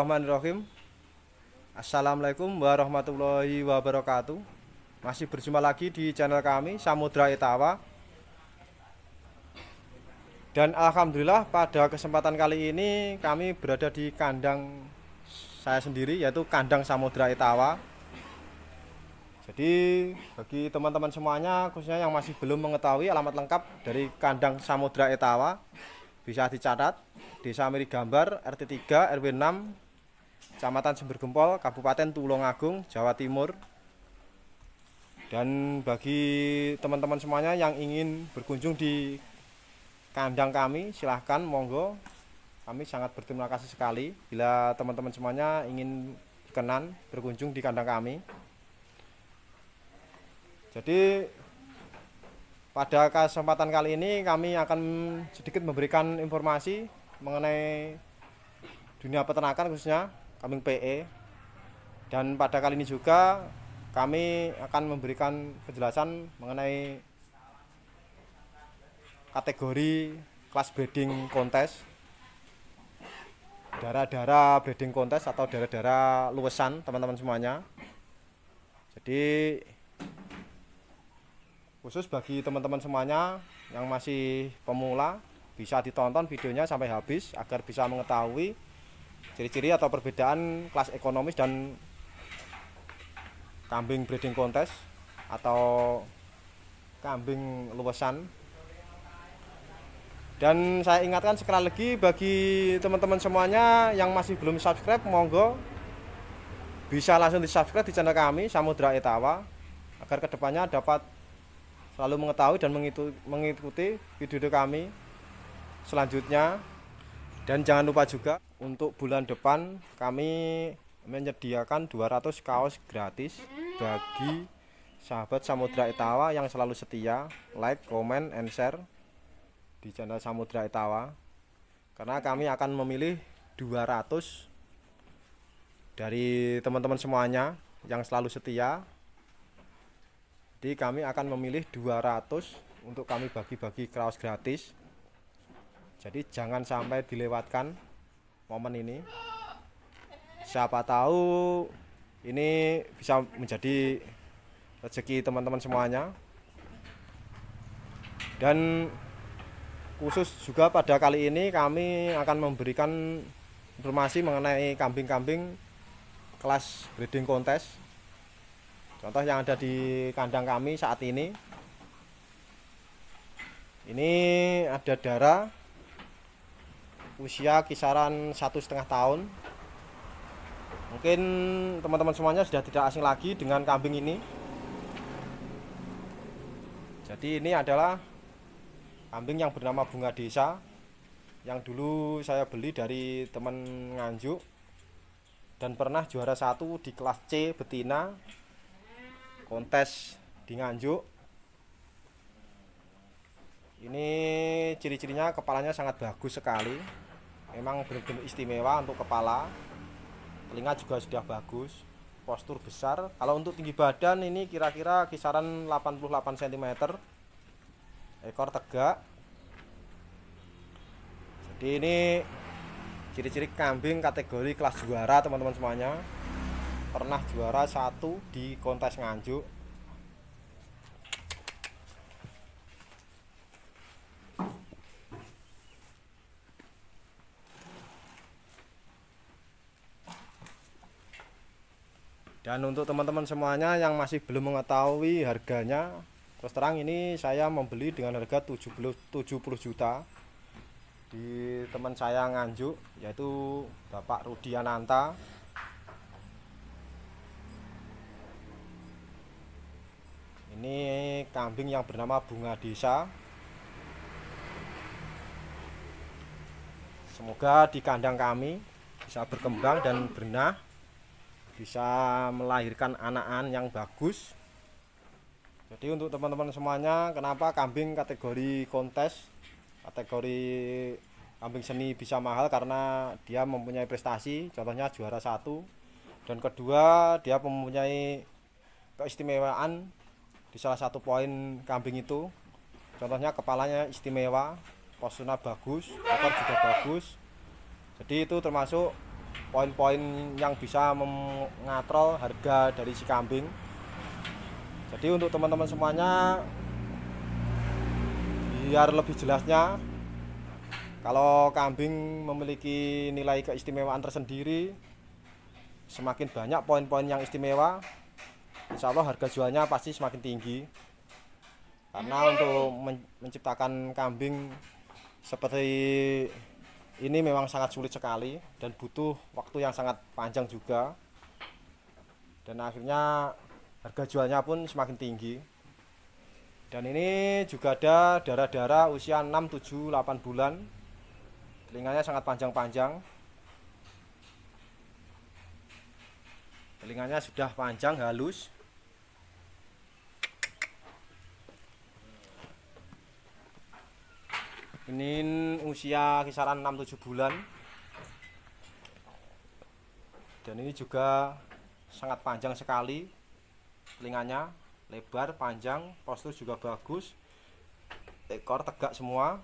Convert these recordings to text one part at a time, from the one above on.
Bismillahirrahmanirrahim Assalamualaikum warahmatullahi wabarakatuh Masih berjumpa lagi di channel kami Samudra Etawa. Dan Alhamdulillah pada kesempatan kali ini Kami berada di kandang saya sendiri Yaitu kandang Samudra Etawa. Jadi bagi teman-teman semuanya Khususnya yang masih belum mengetahui alamat lengkap Dari kandang Samudra Etawa Bisa dicatat Desa Miri Gambar RT3 RW 6 Kecamatan Sumber Gempol, Kabupaten Tulungagung, Jawa Timur. Dan bagi teman-teman semuanya yang ingin berkunjung di kandang kami, silahkan monggo. Kami sangat berterima kasih sekali bila teman-teman semuanya ingin berkenan berkunjung di kandang kami. Jadi pada kesempatan kali ini kami akan sedikit memberikan informasi mengenai dunia peternakan khususnya kambing PE dan pada kali ini juga kami akan memberikan penjelasan mengenai kategori kelas breeding kontes darah-darah breeding kontes atau darah-darah luwesan teman-teman semuanya jadi khusus bagi teman-teman semuanya yang masih pemula bisa ditonton videonya sampai habis agar bisa mengetahui ciri-ciri atau perbedaan kelas ekonomis dan kambing breeding kontes atau kambing luwesan dan saya ingatkan sekali lagi bagi teman-teman semuanya yang masih belum subscribe monggo bisa langsung di subscribe di channel kami Samudra Etawa agar kedepannya dapat selalu mengetahui dan mengikuti video kami selanjutnya dan jangan lupa juga untuk bulan depan kami menyediakan 200 kaos gratis bagi sahabat Samudra Itawa yang selalu setia like, comment, and share di channel Samudra Itawa karena kami akan memilih 200 dari teman-teman semuanya yang selalu setia jadi kami akan memilih 200 untuk kami bagi-bagi kaos gratis jadi jangan sampai dilewatkan momen ini siapa tahu ini bisa menjadi rezeki teman-teman semuanya dan khusus juga pada kali ini kami akan memberikan informasi mengenai kambing-kambing kelas breeding contest contoh yang ada di kandang kami saat ini ini ada darah usia kisaran satu setengah tahun mungkin teman-teman semuanya sudah tidak asing lagi dengan kambing ini jadi ini adalah kambing yang bernama bunga desa yang dulu saya beli dari teman nganjuk dan pernah juara satu di kelas C betina kontes di nganjuk ini ciri-cirinya kepalanya sangat bagus sekali memang benar-benar istimewa untuk kepala telinga juga sudah bagus postur besar kalau untuk tinggi badan ini kira-kira kisaran 88 cm ekor tegak jadi ini ciri-ciri kambing kategori kelas juara teman-teman semuanya pernah juara satu di kontes nganjuk Dan untuk teman-teman semuanya yang masih belum mengetahui harganya, terus terang ini saya membeli dengan harga 70 70 juta di teman saya Nganjuk yaitu Bapak Ananta Ini kambing yang bernama Bunga Desa. Semoga di kandang kami bisa berkembang dan bernah bisa melahirkan anak anakan yang bagus jadi untuk teman-teman semuanya kenapa kambing kategori kontes kategori kambing seni bisa mahal karena dia mempunyai prestasi contohnya juara satu dan kedua dia mempunyai keistimewaan di salah satu poin kambing itu contohnya kepalanya istimewa posturnya bagus ekor juga bagus jadi itu termasuk poin-poin yang bisa mengatrol harga dari si kambing jadi untuk teman-teman semuanya biar lebih jelasnya kalau kambing memiliki nilai keistimewaan tersendiri semakin banyak poin-poin yang istimewa insya Allah harga jualnya pasti semakin tinggi karena untuk menciptakan kambing seperti ini memang sangat sulit sekali dan butuh waktu yang sangat panjang juga dan akhirnya harga jualnya pun semakin tinggi dan ini juga ada darah-darah usia 6, 7, 8 bulan telinganya sangat panjang-panjang telinganya sudah panjang halus ini usia kisaran 6-7 bulan dan ini juga sangat panjang sekali telinganya lebar panjang postur juga bagus ekor tegak semua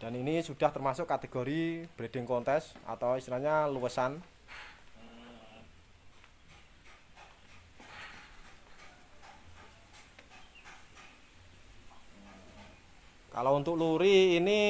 dan ini sudah termasuk kategori breeding contest atau istilahnya luwesan Kalau untuk luri ini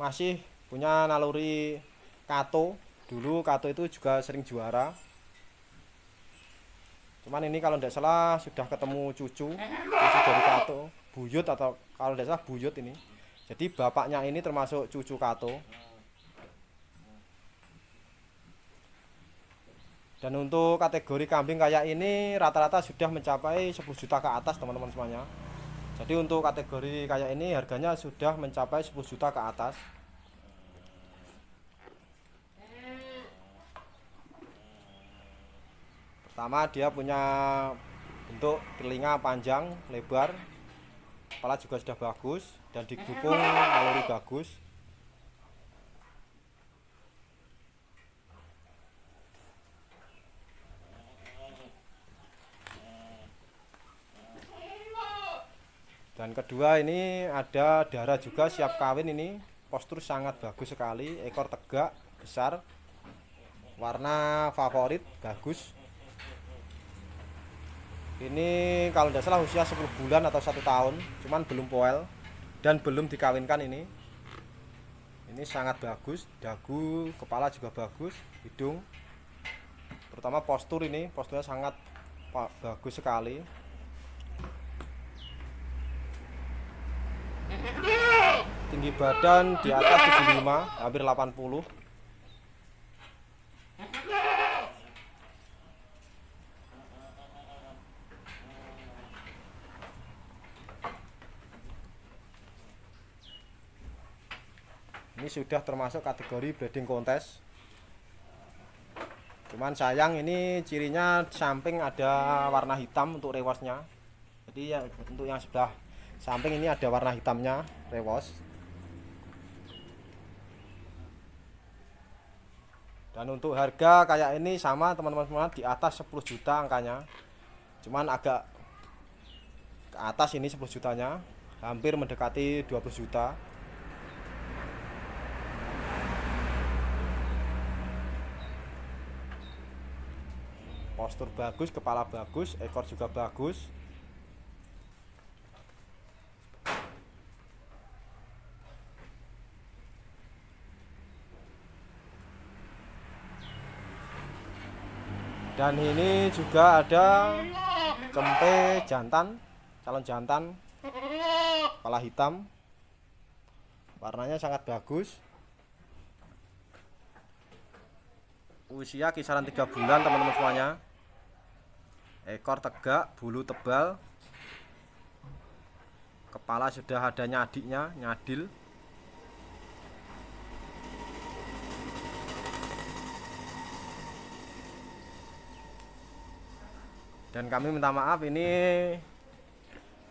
masih punya naluri Kato. Dulu Kato itu juga sering juara. Cuman ini kalau tidak salah sudah ketemu cucu, cucu dari Kato, buyut atau kalau tidak salah buyut ini. Jadi bapaknya ini termasuk cucu Kato. Dan untuk kategori kambing kayak ini rata-rata sudah mencapai 10 juta ke atas teman-teman semuanya. Jadi untuk kategori kayak ini harganya sudah mencapai 10 juta ke atas. Pertama dia punya bentuk telinga panjang, lebar. Kepala juga sudah bagus dan didukung naluri bagus. dan kedua ini ada darah juga siap kawin ini postur sangat bagus sekali ekor tegak besar warna favorit bagus ini kalau tidak salah usia 10 bulan atau satu tahun cuman belum poel dan belum dikawinkan ini ini sangat bagus dagu kepala juga bagus hidung terutama postur ini posturnya sangat bagus sekali tinggi badan di atas 75 hampir 80 ini sudah termasuk kategori breeding contest cuman sayang ini cirinya samping ada warna hitam untuk rewasnya jadi ya, untuk yang sebelah samping ini ada warna hitamnya rewas dan untuk harga kayak ini sama teman-teman semua di atas 10 juta angkanya cuman agak ke atas ini 10 jutanya hampir mendekati 20 juta postur bagus kepala bagus ekor juga bagus dan ini juga ada kempe jantan calon jantan kepala hitam warnanya sangat bagus usia kisaran 3 bulan teman-teman semuanya ekor tegak bulu tebal kepala sudah adanya adiknya, nyadil dan kami minta maaf ini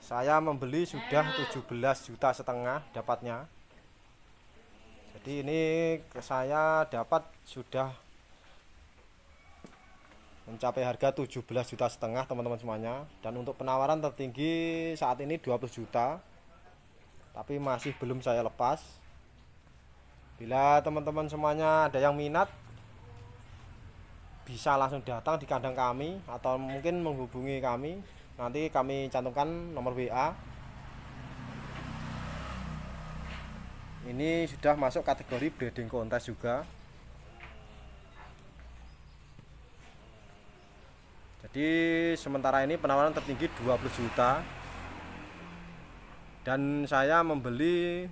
saya membeli sudah 17 juta setengah dapatnya jadi ini saya dapat sudah mencapai harga 17 juta setengah teman-teman semuanya dan untuk penawaran tertinggi saat ini 20 juta tapi masih belum saya lepas bila teman-teman semuanya ada yang minat bisa langsung datang di kandang kami atau mungkin menghubungi kami nanti kami cantumkan nomor WA ini sudah masuk kategori breeding kontes juga jadi sementara ini penawaran tertinggi 20 juta dan saya membeli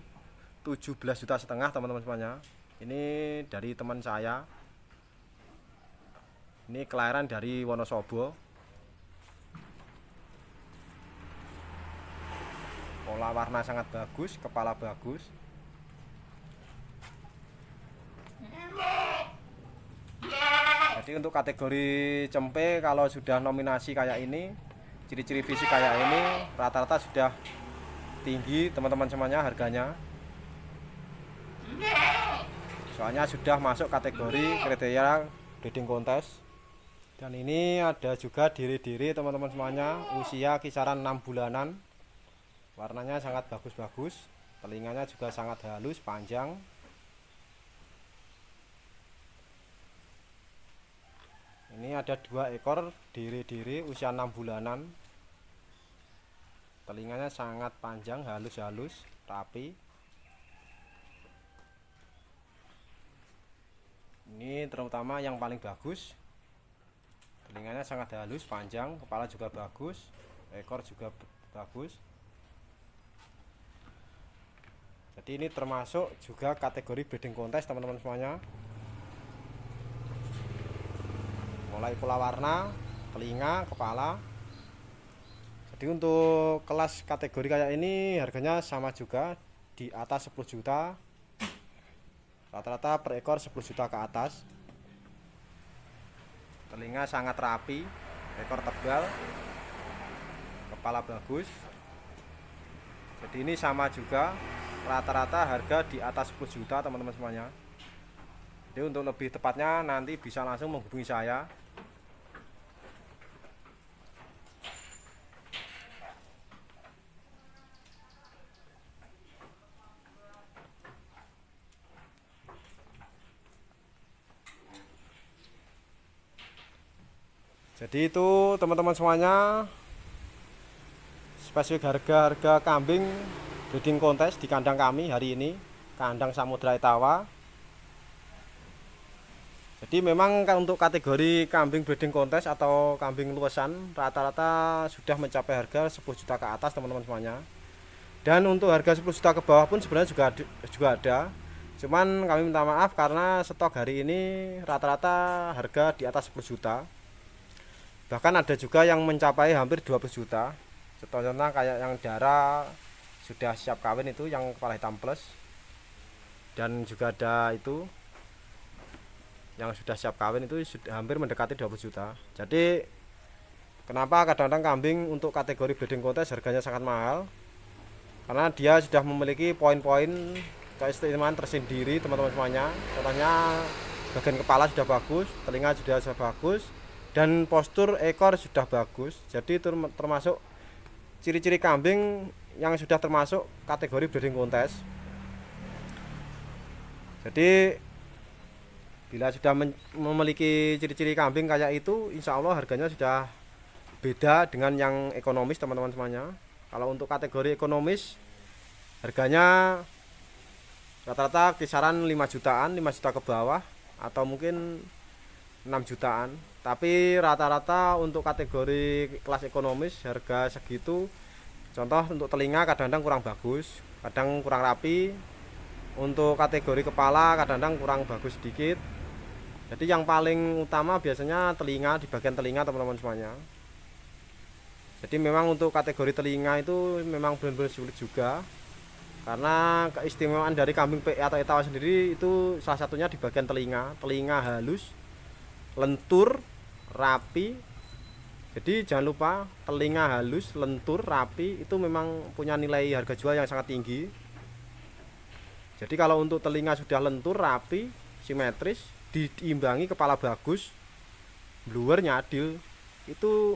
17 juta setengah teman-teman semuanya ini dari teman saya ini kelahiran dari Wonosobo. Pola warna sangat bagus, kepala bagus. Jadi untuk kategori cempe kalau sudah nominasi kayak ini, ciri-ciri fisik kayak ini rata-rata sudah tinggi teman-teman semuanya harganya. Soalnya sudah masuk kategori kriteria breeding kontes dan ini ada juga diri-diri teman-teman semuanya usia kisaran 6 bulanan warnanya sangat bagus-bagus telinganya juga sangat halus panjang ini ada dua ekor diri-diri usia 6 bulanan telinganya sangat panjang halus-halus rapi ini terutama yang paling bagus Telinganya sangat halus, panjang, kepala juga bagus, ekor juga bagus. Jadi ini termasuk juga kategori breeding kontes teman-teman semuanya. Mulai pula warna, telinga, kepala. Jadi untuk kelas kategori kayak ini harganya sama juga di atas 10 juta. Rata-rata per ekor 10 juta ke atas telinga sangat rapi ekor tebal kepala bagus jadi ini sama juga rata-rata harga di atas 10 juta teman-teman semuanya jadi untuk lebih tepatnya nanti bisa langsung menghubungi saya jadi itu teman-teman semuanya spesifik harga-harga kambing breeding kontes di kandang kami hari ini kandang Samudra Etawa jadi memang kan untuk kategori kambing breeding kontes atau kambing luasan rata-rata sudah mencapai harga 10 juta ke atas teman-teman semuanya dan untuk harga 10 juta ke bawah pun sebenarnya juga ada, juga ada cuman kami minta maaf karena stok hari ini rata-rata harga di atas 10 juta bahkan ada juga yang mencapai hampir 20 juta contohnya kayak yang darah sudah siap kawin itu yang kepala hitam plus dan juga ada itu yang sudah siap kawin itu sudah hampir mendekati 20 juta jadi kenapa kadang-kadang kambing untuk kategori breeding kontes harganya sangat mahal karena dia sudah memiliki poin-poin keistimewaan tersendiri teman-teman semuanya contohnya bagian kepala sudah bagus telinga sudah sudah bagus dan postur ekor sudah bagus jadi itu termasuk ciri-ciri kambing yang sudah termasuk kategori breeding kontes jadi bila sudah memiliki ciri-ciri kambing kayak itu insya Allah harganya sudah beda dengan yang ekonomis teman-teman semuanya kalau untuk kategori ekonomis harganya rata-rata kisaran 5 jutaan 5 juta ke bawah atau mungkin 6 jutaan tapi rata-rata untuk kategori kelas ekonomis harga segitu contoh untuk telinga kadang-kadang kurang bagus kadang kurang rapi untuk kategori kepala kadang-kadang kurang bagus sedikit jadi yang paling utama biasanya telinga di bagian telinga teman-teman semuanya jadi memang untuk kategori telinga itu memang benar-benar sulit juga karena keistimewaan dari kambing PE atau etawa sendiri itu salah satunya di bagian telinga telinga halus lentur rapi jadi jangan lupa telinga halus lentur rapi itu memang punya nilai harga jual yang sangat tinggi jadi kalau untuk telinga sudah lentur rapi simetris diimbangi kepala bagus bluernya adil itu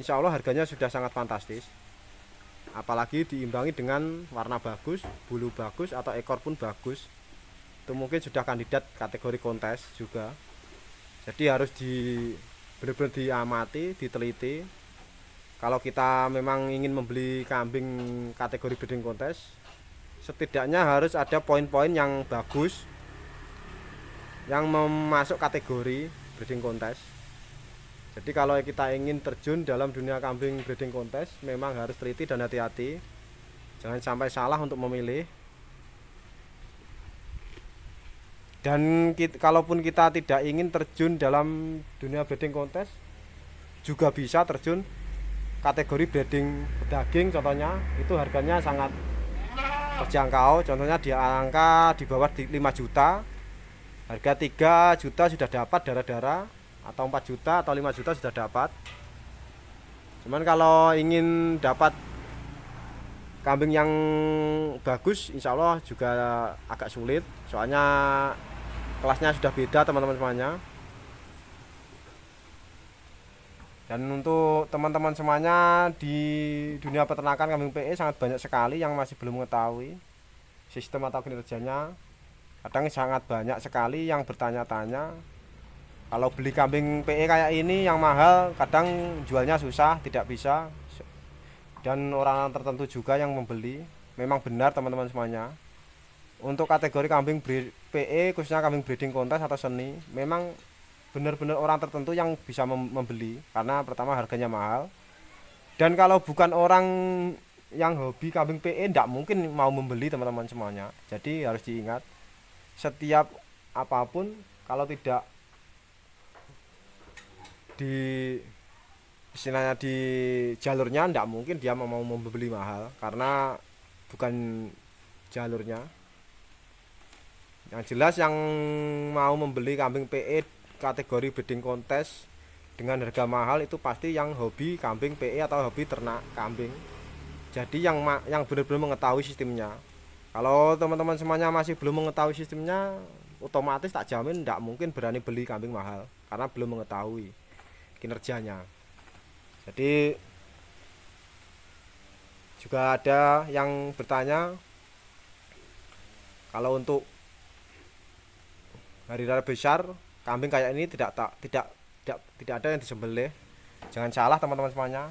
insya Allah harganya sudah sangat fantastis apalagi diimbangi dengan warna bagus, bulu bagus atau ekor pun bagus. Itu mungkin sudah kandidat kategori kontes juga jadi harus di benar-benar diamati diteliti kalau kita memang ingin membeli kambing kategori breeding kontes setidaknya harus ada poin-poin yang bagus yang memasuk kategori breeding kontes jadi kalau kita ingin terjun dalam dunia kambing breeding kontes memang harus teliti dan hati-hati jangan sampai salah untuk memilih dan kita, kalaupun kita tidak ingin terjun dalam dunia breeding kontes juga bisa terjun kategori breeding daging contohnya itu harganya sangat terjangkau contohnya di angka di bawah 5 juta harga 3 juta sudah dapat darah-darah atau 4 juta atau 5 juta sudah dapat cuman kalau ingin dapat kambing yang bagus insya Allah juga agak sulit soalnya kelasnya sudah beda teman-teman semuanya dan untuk teman-teman semuanya di dunia peternakan kambing PE sangat banyak sekali yang masih belum mengetahui sistem atau kinerjanya kadang sangat banyak sekali yang bertanya-tanya kalau beli kambing PE kayak ini yang mahal kadang jualnya susah tidak bisa dan orang tertentu juga yang membeli memang benar teman-teman semuanya untuk kategori kambing PE e, khususnya kambing breeding kontes atau seni memang benar-benar orang tertentu yang bisa membeli karena pertama harganya mahal dan kalau bukan orang yang hobi kambing PE tidak mungkin mau membeli teman-teman semuanya jadi harus diingat setiap apapun kalau tidak di istilahnya di jalurnya tidak mungkin dia mau membeli mahal karena bukan jalurnya yang jelas yang mau membeli kambing PE kategori breeding kontes dengan harga mahal itu pasti yang hobi kambing PE atau hobi ternak kambing jadi yang yang benar-benar mengetahui sistemnya kalau teman-teman semuanya masih belum mengetahui sistemnya otomatis tak jamin tidak mungkin berani beli kambing mahal karena belum mengetahui kinerjanya jadi juga ada yang bertanya kalau untuk hari raya besar kambing kayak ini tidak tak tidak tidak tidak ada yang disembelih jangan salah teman-teman semuanya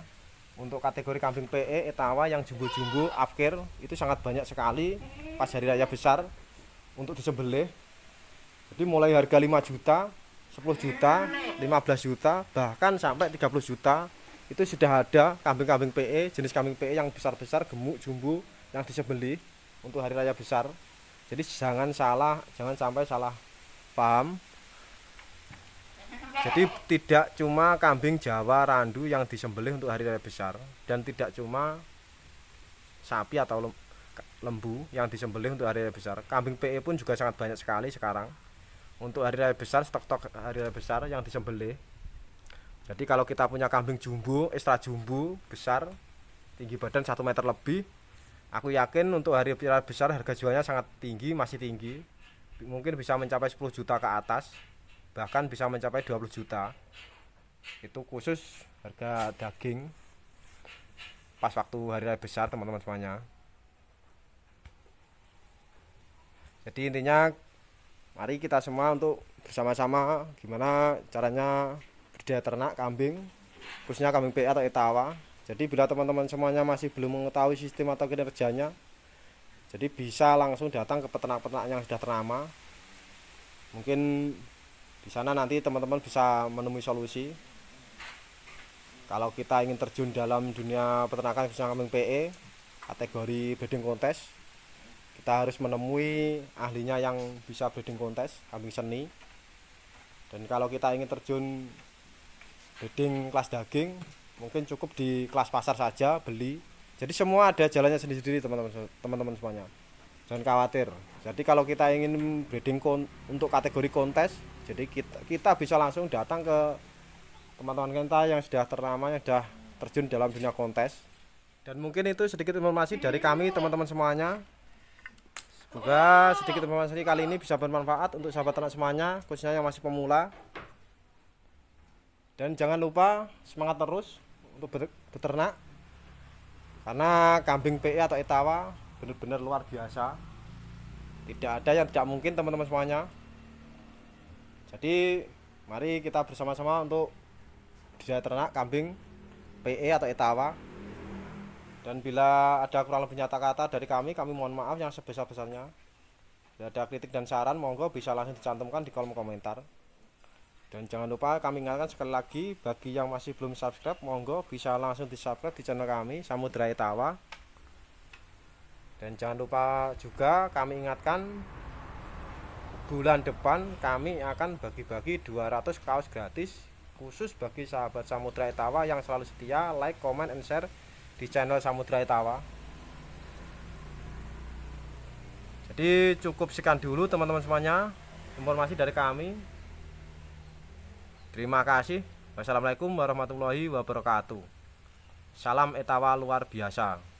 untuk kategori kambing PE etawa yang jumbo-jumbo afkir itu sangat banyak sekali pas hari raya besar untuk disembelih jadi mulai harga 5 juta 10 juta 15 juta bahkan sampai 30 juta itu sudah ada kambing-kambing PE jenis kambing PE yang besar-besar gemuk jumbo yang disembelih untuk hari raya besar jadi jangan salah jangan sampai salah farm jadi tidak cuma kambing Jawa randu yang disembelih untuk hari raya besar dan tidak cuma sapi atau lembu yang disembelih untuk hari raya besar. Kambing PE pun juga sangat banyak sekali sekarang. Untuk hari raya besar stok-stok hari raya besar yang disembelih. Jadi kalau kita punya kambing jumbo, ekstra jumbo, besar, tinggi badan 1 meter lebih, aku yakin untuk hari raya besar harga jualnya sangat tinggi, masih tinggi mungkin bisa mencapai 10 juta ke atas bahkan bisa mencapai 20 juta itu khusus harga daging pas waktu hari raya besar teman-teman semuanya jadi intinya mari kita semua untuk bersama-sama gimana caranya berdaya ternak kambing khususnya kambing PA atau etawa jadi bila teman-teman semuanya masih belum mengetahui sistem atau kinerjanya jadi bisa langsung datang ke peternak-peternak yang sudah ternama mungkin di sana nanti teman-teman bisa menemui solusi kalau kita ingin terjun dalam dunia peternakan khususnya kambing PE kategori breeding contest kita harus menemui ahlinya yang bisa breeding contest kambing seni dan kalau kita ingin terjun breeding kelas daging mungkin cukup di kelas pasar saja beli jadi semua ada jalannya sendiri-sendiri teman-teman teman-teman semuanya. Jangan khawatir. Jadi kalau kita ingin breeding kon, untuk kategori kontes, jadi kita kita bisa langsung datang ke teman-teman kita yang sudah ternama yang sudah terjun dalam dunia kontes. Dan mungkin itu sedikit informasi dari kami teman-teman semuanya. Semoga sedikit informasi kali ini bisa bermanfaat untuk sahabat ternak semuanya, khususnya yang masih pemula. Dan jangan lupa semangat terus untuk beternak karena kambing PE atau etawa benar-benar luar biasa tidak ada yang tidak mungkin teman-teman semuanya jadi mari kita bersama-sama untuk bisa ternak kambing PE atau etawa dan bila ada kurang lebih nyata kata dari kami kami mohon maaf yang sebesar-besarnya bila ada kritik dan saran monggo bisa langsung dicantumkan di kolom komentar dan jangan lupa kami ingatkan sekali lagi bagi yang masih belum subscribe monggo bisa langsung di subscribe di channel kami Samudra Etawa dan jangan lupa juga kami ingatkan bulan depan kami akan bagi-bagi 200 kaos gratis khusus bagi sahabat Samudra Etawa yang selalu setia like, comment, and share di channel Samudra Etawa jadi cukup sekian dulu teman-teman semuanya informasi dari kami Terima kasih. Wassalamualaikum warahmatullahi wabarakatuh. Salam etawa luar biasa.